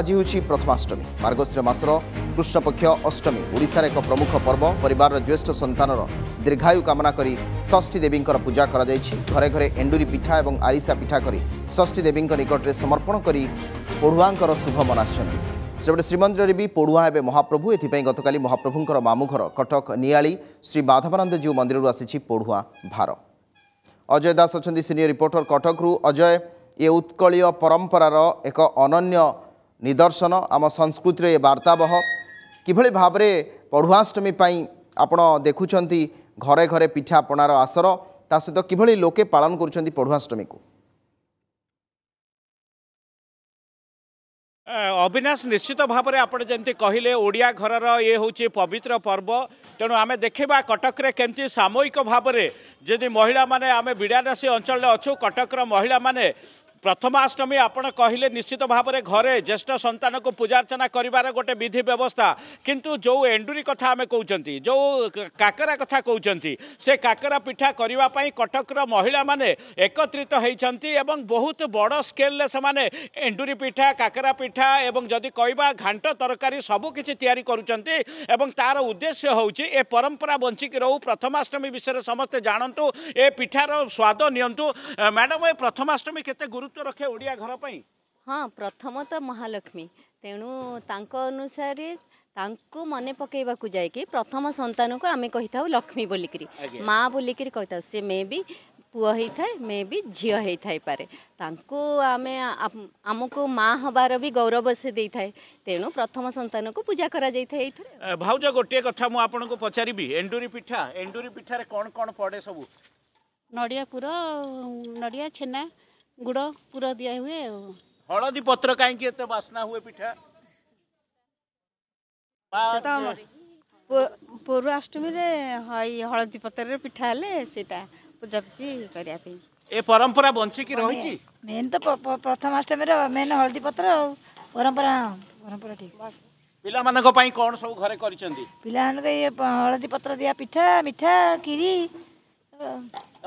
আজি ହେଉଛି ପ୍ରଥମାଷ୍ଟମୀ ମାର୍ଗଶିର ମାସର କୃଷ୍ଣପକ୍ଷ ଅଷ୍ଟମୀ ଓଡ଼ିଶାର ଏକ ପ୍ରମୁଖ ପର୍ବ ପରିବାରର ଜ୍ୟେଷ୍ଠ ସନ୍ତାନର ଦୀର୍ଘାୟୁ କାମନା କରି ଷଷ୍ଠୀ ଦେବୀଙ୍କର ପୂଜା କରାଯାଇଛି ଘରେ ଘରେ ଏଣ୍ଡୁରି ପିଠା ଏବଂ ଆରିସା ପିଠା କରି ଷଷ୍ଠୀ ଦେବୀଙ୍କ ନିକଟରେ ସମର୍ପଣ କରି ପଢ଼ୁଆଙ୍କର ଶୁଭ ମନାସିଛନ୍ତି ସେପଟେ ଶ୍ରୀମନ୍ଦିରରେ ବି ପୋଢ଼ୁଆ ହେବେ ମହାପ୍ରଭୁ ଏଥିପାଇଁ ଗତକାଲି ମହାପ୍ରଭୁଙ୍କର ମାମୁଘର କଟକ ନିଆଳି ଶ୍ରୀ ମାଧବାନନ୍ଦ ଜୀଉ ମନ୍ଦିରରୁ ଆସିଛି ପୋଢ଼ୁଆ ଭାର ଅଜୟ ଦାସ ଅଛନ୍ତି ସିନିୟର ରିପୋର୍ଟର କଟକରୁ ଅଜୟ ଏ ଉତ୍କଳୀୟ ପରମ୍ପରାର ଏକ ଅନନ୍ୟ ନିଦର୍ଶନ ଆମ ସଂସ୍କୃତିର ଏ ବାର୍ତ୍ତାବହ କିଭଳି ଭାବରେ ପଢ଼ୁଆଷ୍ଟମୀ ପାଇଁ ଆପଣ ଦେଖୁଛନ୍ତି ଘରେ ଘରେ ପିଠାପଣାର ଆସର ତା ସହିତ କିଭଳି ଲୋକେ ପାଳନ କରୁଛନ୍ତି ପଢ଼ୁଆଷ୍ଟମୀକୁ অবিনাশ নিশ্চিত ভাবে আপনার যেমনি কহিলে ওড়িয়া ঘরর ইয়ে হচ্ছে পবিত্র পর্ব তেমন আমি দেখা কটকরে কেমতি সাময়িক ভাবে যদি মহিলা মানে আমি বিড়ানাসী অঞ্চলের অছু কটকর মহিলা মানে ପ୍ରଥମାଷ୍ଟମୀ ଆପଣ କହିଲେ ନିଶ୍ଚିତ ଭାବରେ ଘରେ ଜ୍ୟେଷ୍ଠ ସନ୍ତାନକୁ ପୂଜାର୍ଚ୍ଚନା କରିବାର ଗୋଟେ ବିଧି ବ୍ୟବସ୍ଥା କିନ୍ତୁ ଯେଉଁ ଏଣ୍ଡୁରି କଥା ଆମେ କହୁଛନ୍ତି ଯେଉଁ କାକରା କଥା କହୁଛନ୍ତି ସେ କାକରା ପିଠା କରିବା ପାଇଁ କଟକର ମହିଳାମାନେ ଏକତ୍ରିତ ହୋଇଛନ୍ତି ଏବଂ ବହୁତ ବଡ଼ ସ୍କେଲରେ ସେମାନେ ଏଣ୍ଡୁରି ପିଠା କାକରା ପିଠା ଏବଂ ଯଦି କହିବା ଘାଣ୍ଟ ତରକାରୀ ସବୁକିଛି ତିଆରି କରୁଛନ୍ତି ଏବଂ ତା'ର ଉଦ୍ଦେଶ୍ୟ ହେଉଛି ଏ ପରମ୍ପରା ବଞ୍ଚିକି ରହୁ ପ୍ରଥମାଷ୍ଟମୀ ବିଷୟରେ ସମସ୍ତେ ଜାଣନ୍ତୁ ଏ ପିଠାର ସ୍ୱାଦ ନିଅନ୍ତୁ ମ୍ୟାଡ଼ାମ୍ ଏ ପ୍ରଥମାଷ୍ଟମୀ କେତେ ଗୁରୁତ୍ୱ ନେତୃତ୍ୱ ରଖେ ଓଡ଼ିଆ ଘର ପାଇଁ ହଁ ପ୍ରଥମତଃ ମହାଲକ୍ଷ୍ମୀ ତେଣୁ ତାଙ୍କ ଅନୁସାରେ ତାଙ୍କୁ ମନେ ପକାଇବାକୁ ଯାଇକି ପ୍ରଥମ ସନ୍ତାନକୁ ଆମେ କହିଥାଉ ଲକ୍ଷ୍ମୀ ବୋଲିକିରି ମା ବୋଲିକିରି କହିଥାଉ ସେ ମେ ବି ପୁଅ ହେଇଥାଏ ମେ ବି ଝିଅ ହେଇଥାଇପାରେ ତାଙ୍କୁ ଆମେ ଆମକୁ ମା ହେବାର ବି ଗୌରବ ସେ ଦେଇଥାଏ ତେଣୁ ପ୍ରଥମ ସନ୍ତାନକୁ ପୂଜା କରାଯାଇଥାଏ ଏଇଥିରେ ଭାଉଜ ଗୋଟିଏ କଥା ମୁଁ ଆପଣଙ୍କୁ ପଚାରିବି ଏଣ୍ଡୁରି ପିଠା ଏଣ୍ଡୁରି ପିଠାରେ କ'ଣ କ'ଣ ପଡ଼େ ସବୁ ନଡ଼ିଆ ପୁର ନଡ଼ିଆ ଛେନା गुड़ पूरा दिया हुए हलदी पत्र कहीं बास्ना हुए पिठा পৌরাষ্টমী হলদী পত্রের পিঠা হলে সেটা পূজাপুজি করা এ পরম্পরা বঞ্চিকি রয়েছে মেন তো প্রথমাষ্টমীর মেন হলদী পত্র পরম্পরা পরম্পরা ঠিক ପିଲାମାନଙ୍କ ପାଇଁ କ'ଣ ସବୁ ଘରେ କରିଛନ୍ତି ପିଲାମାନଙ୍କୁ ଏ ହଳଦୀ ପତ୍ର ଦିଆ ପିଠା ମିଠା କ୍ଷୀରି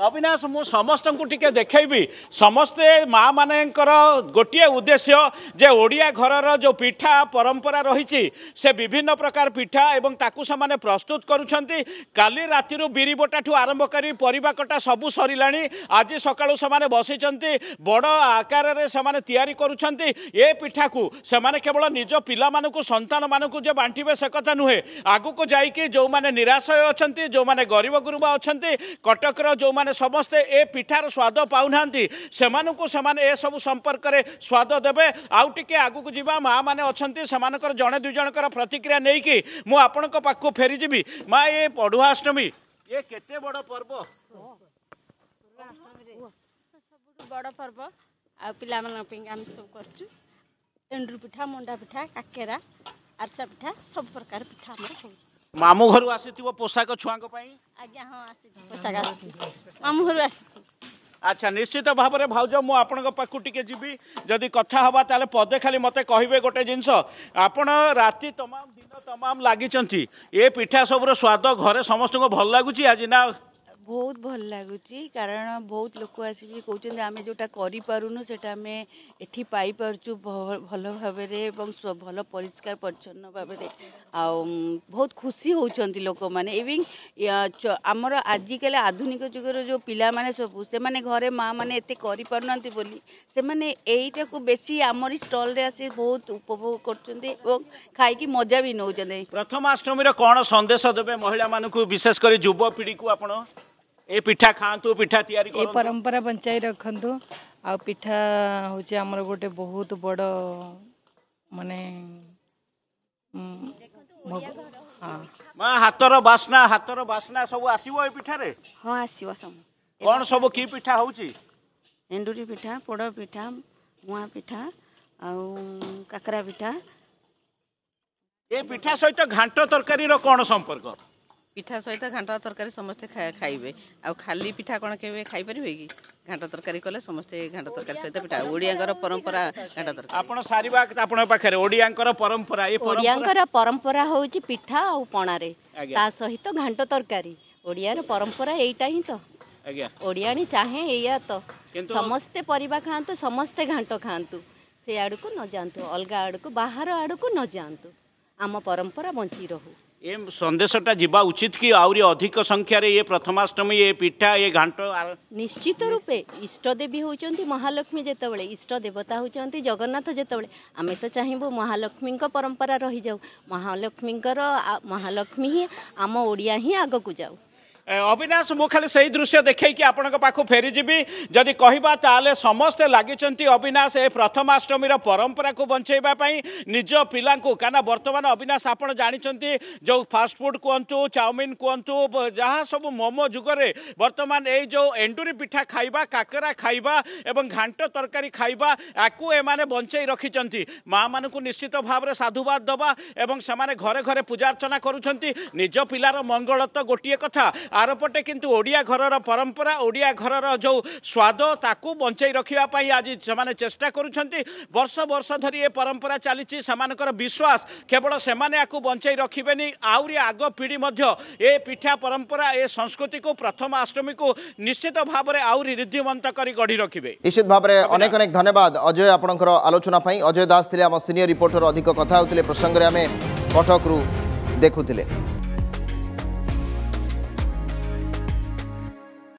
ଅବିନାଶ ମୁଁ ସମସ୍ତଙ୍କୁ ଟିକେ ଦେଖେଇବି ସମସ୍ତେ ମାଆମାନଙ୍କର ଗୋଟିଏ ଉଦ୍ଦେଶ୍ୟ ଯେ ଓଡ଼ିଆ ଘରର ଯେଉଁ ପିଠା ପରମ୍ପରା ରହିଛି ସେ ବିଭିନ୍ନ ପ୍ରକାର ପିଠା ଏବଂ ତାକୁ ସେମାନେ ପ୍ରସ୍ତୁତ କରୁଛନ୍ତି କାଲି ରାତିରୁ ବିରିବଟାଠୁ ଆରମ୍ଭ କରି ପରିବା କଟା ସବୁ ସରିଲାଣି ଆଜି ସକାଳୁ ସେମାନେ ବସିଛନ୍ତି ବଡ଼ ଆକାରରେ ସେମାନେ ତିଆରି କରୁଛନ୍ତି ଏ ପିଠାକୁ ସେମାନେ କେବଳ ନିଜ ପିଲାମାନଙ୍କୁ ସନ୍ତାନମାନଙ୍କୁ ଯେ ବାଣ୍ଟିବେ ସେ କଥା ନୁହେଁ ଆଗକୁ ଯାଇକି ଯେଉଁମାନେ ନିରାଶୟ ଅଛନ୍ତି ଯେଉଁମାନେ ଗରିବ ଗୁରୁବା ଅଛନ୍ତି କଟକର ଯେଉଁମାନେ ଯେଉଁମାନେ ସମସ୍ତେ ଏ ପିଠାର ସ୍ୱାଦ ପାଉନାହାନ୍ତି ସେମାନଙ୍କୁ ସେମାନେ ଏସବୁ ସମ୍ପର୍କରେ ସ୍ୱାଦ ଦେବେ ଆଉ ଟିକିଏ ଆଗକୁ ଯିବା ମାନେ ଅଛନ୍ତି ସେମାନଙ୍କର ଜଣେ ଦୁଇ ଜଣଙ୍କର ପ୍ରତିକ୍ରିୟା ନେଇକି ମୁଁ ଆପଣଙ୍କ ପାଖକୁ ଫେରିଯିବି ମା ଏ ପଢୁଆ ଅଷ୍ଟମୀ ଏ କେତେ ବଡ଼ ପର୍ବ ବଡ଼ ପର୍ବ ଆଉ ପିଲାମାନଙ୍କ ପାଇଁ ଆମେ ସବୁ କରୁଛୁ ଏଣ୍ଡୁ ପିଠା ମଣ୍ଡା ପିଠା କାକେରା ଆରିସା ପିଠା ସବୁ ପ୍ରକାର ପିଠା ଆମର ହେଉଛି মামু ঘর আসিথিব পোশাক ছুয়াঙ্ক পাই আজ্ঞা হ্যাঁ আসিছি পোশাক আসিছি মামু ঘর আসিছি আচ্ছা নিশ্চিত ভাবে ভাউজ মু আপনার পাখু টিকে যাবি যদি কথা হবা তাহলে পদে খালি মতো কহবে গোটে জিনিস আপনার রাতে তমাম দিন তমাম লাগিছেন এ পিঠা সবুর স্বাদ ঘরে সমস্ত ভাল লাগুছি আজ না ବହୁତ ଭଲ ଲାଗୁଛି କାରଣ ବହୁତ ଲୋକ ଆସିକି କହୁଛନ୍ତି ଆମେ ଯେଉଁଟା କରିପାରୁନୁ ସେଇଟା ଆମେ ଏଠି ପାଇପାରୁଛୁ ଭଲ ଭାବରେ ଏବଂ ଭଲ ପରିଷ୍କାର ପରିଚ୍ଛନ୍ନ ଭାବରେ ଆଉ ବହୁତ ଖୁସି ହେଉଛନ୍ତି ଲୋକମାନେ ଏବଂ ଆମର ଆଜିକାଲି ଆଧୁନିକ ଯୁଗର ଯେଉଁ ପିଲାମାନେ ସବୁ ସେମାନେ ଘରେ ମାଆମାନେ ଏତେ କରିପାରୁନାହାନ୍ତି ବୋଲି ସେମାନେ ଏଇଟାକୁ ବେଶୀ ଆମରି ଷ୍ଟଲ୍ରେ ଆସି ବହୁତ ଉପଭୋଗ କରୁଛନ୍ତି ଏବଂ ଖାଇକି ମଜା ବି ନେଉଛନ୍ତି ପ୍ରଥମାଷ୍ଟମୀର କ'ଣ ସନ୍ଦେଶ ଦେବେ ମହିଳାମାନଙ୍କୁ ବିଶେଷ କରି ଯୁବପିଢ଼ିକୁ ଆପଣ ଏ ପିଠା ଖାଆନ୍ତୁ ପିଠା ତିଆରି ଏ ପରମ୍ପରା ବଞ୍ଚାଇ ରଖନ୍ତୁ ଆଉ ପିଠା ହଉଛି ଆମର ଗୋଟେ ବହୁତ ବଡ଼ ମାନେ ମା ହାତର ବାସ୍ନା ହାତର ବାସ୍ନା ସବୁ ଆସିବ ଏ ପିଠାରେ ହଁ ଆସିବ ସବୁ କଣ ସବୁ କି ପିଠା ହଉଛି ଏଣ୍ଡୁରି ପିଠା ପୋଡ଼ ପିଠା ମୁଆଁ ପିଠା ଆଉ କାକରା ପିଠା ଏ ପିଠା ସହିତ ଘାଣ୍ଟ ତରକାରୀର କଣ ସମ୍ପର୍କ ପିଠା ସହିତ ଘାଣ୍ଟ ତରକାରୀ ସମସ୍ତେ ଖାଇବେ ଆଉ ଖାଲି ପିଠା କ'ଣ କେବେ ଖାଇପାରିବେ କି ଘାଣ୍ଟ ତରକାରୀ କଲେ ସମସ୍ତେ ଘାଣ୍ଟ ତରକାରୀ ସହିତ ପିଠା ଓଡ଼ିଆଙ୍କର ପରମ୍ପରା ଘାଣ୍ଟ ତରକାରୀ ଆପଣ ସାରିବା ଆପଣ ପାଖରେ ଓଡ଼ିଆଙ୍କର ପରମ୍ପରା ଓଡ଼ିଆଙ୍କର ପରମ୍ପରା ହେଉଛି ପିଠା ଆଉ ପଣାରେ ତା ସହିତ ଘାଣ୍ଟ ତରକାରୀ ଓଡ଼ିଆର ପରମ୍ପରା ଏଇଟା ହିଁ ତ ଓଡ଼ିଆଣି ଚାହେଁ ଏଇଆ ତ ସମସ୍ତେ ପରିବା ଖାଆନ୍ତୁ ସମସ୍ତେ ଘାଣ୍ଟ ଖାଆନ୍ତୁ ସେ ଆଡ଼କୁ ନ ଯାଆନ୍ତୁ ଅଲଗା ଆଡ଼କୁ ବାହାର ଆଡ଼କୁ ନ ଯାଆନ୍ତୁ ଆମ ପରମ୍ପରା ବଞ୍ଚି ରହୁ ଏ ସନ୍ଦେଶଟା ଯିବା ଉଚିତ କି ଆହୁରି ଅଧିକ ସଂଖ୍ୟାରେ ଇଏ ପ୍ରଥମାଷ୍ଟମୀ ଏ ପିଠା ଏ ଘାଣ୍ଟ ନିଶ୍ଚିତ ରୂପେ ଇଷ୍ଟ ଦେବୀ ହେଉଛନ୍ତି ମହାଲକ୍ଷ୍ମୀ ଯେତେବେଳେ ଇଷ୍ଟ ଦେବତା ହେଉଛନ୍ତି ଜଗନ୍ନାଥ ଯେତେବେଳେ ଆମେ ତ ଚାହିଁବୁ ମହାଲକ୍ଷ୍ମୀଙ୍କ ପରମ୍ପରା ରହିଯାଉ ମହାଲକ୍ଷ୍ମୀଙ୍କର ମହାଲକ୍ଷ୍ମୀ ହିଁ ଆମ ଓଡ଼ିଆ ହିଁ ଆଗକୁ ଯାଉ अविनाश म खाली सही दृश्य देखैक आपणको पाखु फेरी जिम् त समे लाग अविनाश ए प्रथमाष्टमी र परम्पराको बञ्चैवाई निज पिला बर्तमान अविनाश आप जो फास्टफुड कुहतु चाउमिन कुहत जहाँ सब मोमो जुगर बर्तमान एउए एडुरी पिठा खाइबा खाइवा खाइबा खाइ घाँट तरकारी खाइबा खाइ बञ्च रखिचा माँ मत भावना साधुवाद दबा घरे घरे पूजा अर्चना अर्चनाु निज मंगल त गो कथा ଆରପଟେ କିନ୍ତୁ ଓଡ଼ିଆ ଘରର ପରମ୍ପରା ଓଡ଼ିଆ ଘରର ଯେଉଁ ସ୍ୱାଦ ତାକୁ ବଞ୍ଚାଇ ରଖିବା ପାଇଁ ଆଜି ସେମାନେ ଚେଷ୍ଟା କରୁଛନ୍ତି ବର୍ଷ ବର୍ଷ ଧରି ଏ ପରମ୍ପରା ଚାଲିଛି ସେମାନଙ୍କର ବିଶ୍ୱାସ କେବଳ ସେମାନେ ଆକୁ ବଞ୍ଚାଇ ରଖିବେନି ଆହୁରି ଆଗ ପିଢ଼ି ମଧ୍ୟ ଏ ପିଠା ପରମ୍ପରା ଏ ସଂସ୍କୃତିକୁ ପ୍ରଥମ ଅଷ୍ଟମୀକୁ ନିଶ୍ଚିତ ଭାବରେ ଆହୁରି ରିଦ୍ଧିମନ୍ତ କରି ଗଢ଼ି ରଖିବେ ନିଶ୍ଚିତ ଭାବରେ ଅନେକ ଅନେକ ଧନ୍ୟବାଦ ଅଜୟ ଆପଣଙ୍କର ଆଲୋଚନା ପାଇଁ ଅଜୟ ଦାସ ଥିଲେ ଆମ ସିନିୟର ରିପୋର୍ଟର ଅଧିକ କଥା ହେଉଥିଲେ ପ୍ରସଙ୍ଗରେ ଆମେ କଟକରୁ ଦେଖୁଥିଲେ